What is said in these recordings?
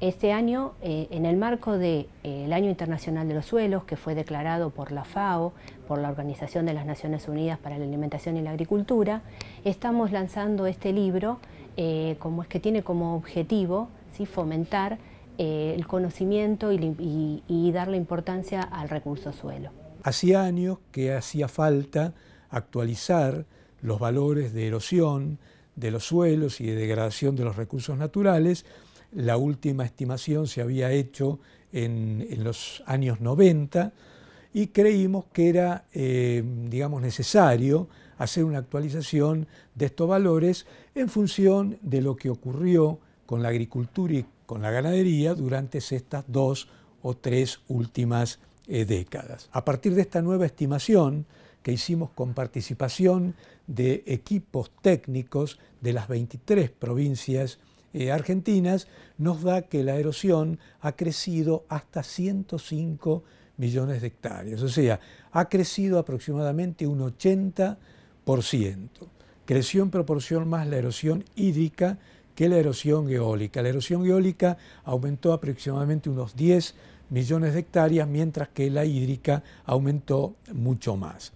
Este año, eh, en el marco del eh, Año Internacional de los Suelos, que fue declarado por la FAO, por la Organización de las Naciones Unidas para la Alimentación y la Agricultura, estamos lanzando este libro eh, como es que tiene como objetivo fomentar el conocimiento y, y darle importancia al recurso suelo. Hacía años que hacía falta actualizar los valores de erosión, de los suelos y de degradación de los recursos naturales, la última estimación se había hecho en, los años 90 y creímos que era, eh, digamos, necesario hacer una actualización de estos valores en función de lo que ocurrió con la agricultura y con la ganadería durante estas dos o tres últimas eh, décadas. A partir de esta nueva estimación que hicimos con participación de equipos técnicos de las 23 provincias eh, argentinas, nos da que la erosión ha crecido hasta 105 millones de hectáreas, o sea, ha crecido aproximadamente un 80%. Creció en proporción más la erosión hídrica que la erosión eólica. La erosión eólica aumentó aproximadamente unos 10 millones de hectáreas, mientras que la hídrica aumentó mucho más.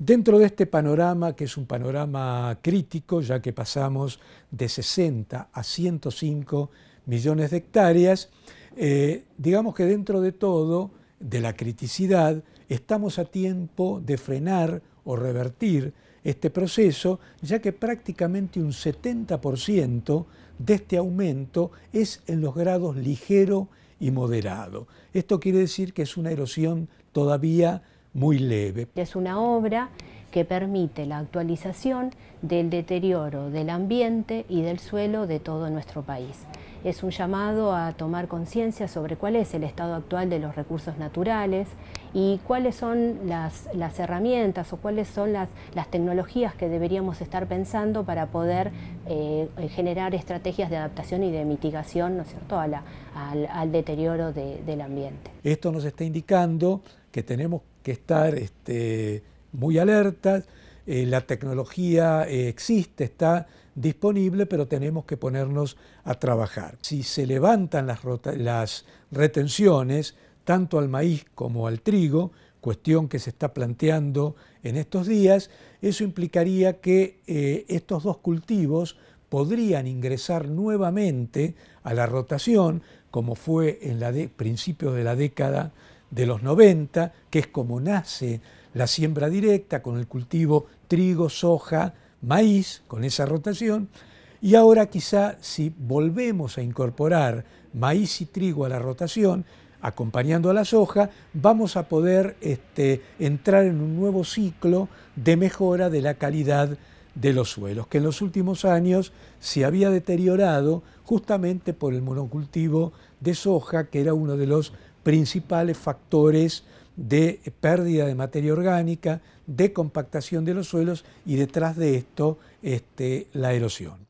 Dentro de este panorama, que es un panorama crítico, ya que pasamos de 60 a 105 millones de hectáreas, eh, digamos que dentro de todo, de la criticidad, estamos a tiempo de frenar o revertir este proceso, ya que prácticamente un 70% de este aumento es en los grados ligero y moderado. Esto quiere decir que es una erosión todavía muy leve. Es una obra que permite la actualización del deterioro del ambiente y del suelo de todo nuestro país. Es un llamado a tomar conciencia sobre cuál es el estado actual de los recursos naturales y cuáles son las, herramientas o cuáles son las, tecnologías que deberíamos estar pensando para poder eh, generar estrategias de adaptación y de mitigación ¿no es cierto? al, deterioro del ambiente. Esto nos está indicando que tenemos que estar este, muy alertas. Eh, la tecnología eh, existe, está disponible, pero tenemos que ponernos a trabajar. Si se levantan las, retenciones, tanto al maíz como al trigo, cuestión que se está planteando en estos días, eso implicaría que eh, estos dos cultivos podrían ingresar nuevamente a la rotación, como fue en la de principios de la década de los 90, que es como nace la siembra directa con el cultivo trigo, soja, maíz, con esa rotación. Y ahora quizá si volvemos a incorporar maíz y trigo a la rotación, acompañando a la soja, vamos a poder este, entrar en un nuevo ciclo de mejora de la calidad de los suelos, que en los últimos años se había deteriorado justamente por el monocultivo de soja, que era uno de los principales factores de pérdida de materia orgánica, de compactación de los suelos y detrás de esto este, la erosión.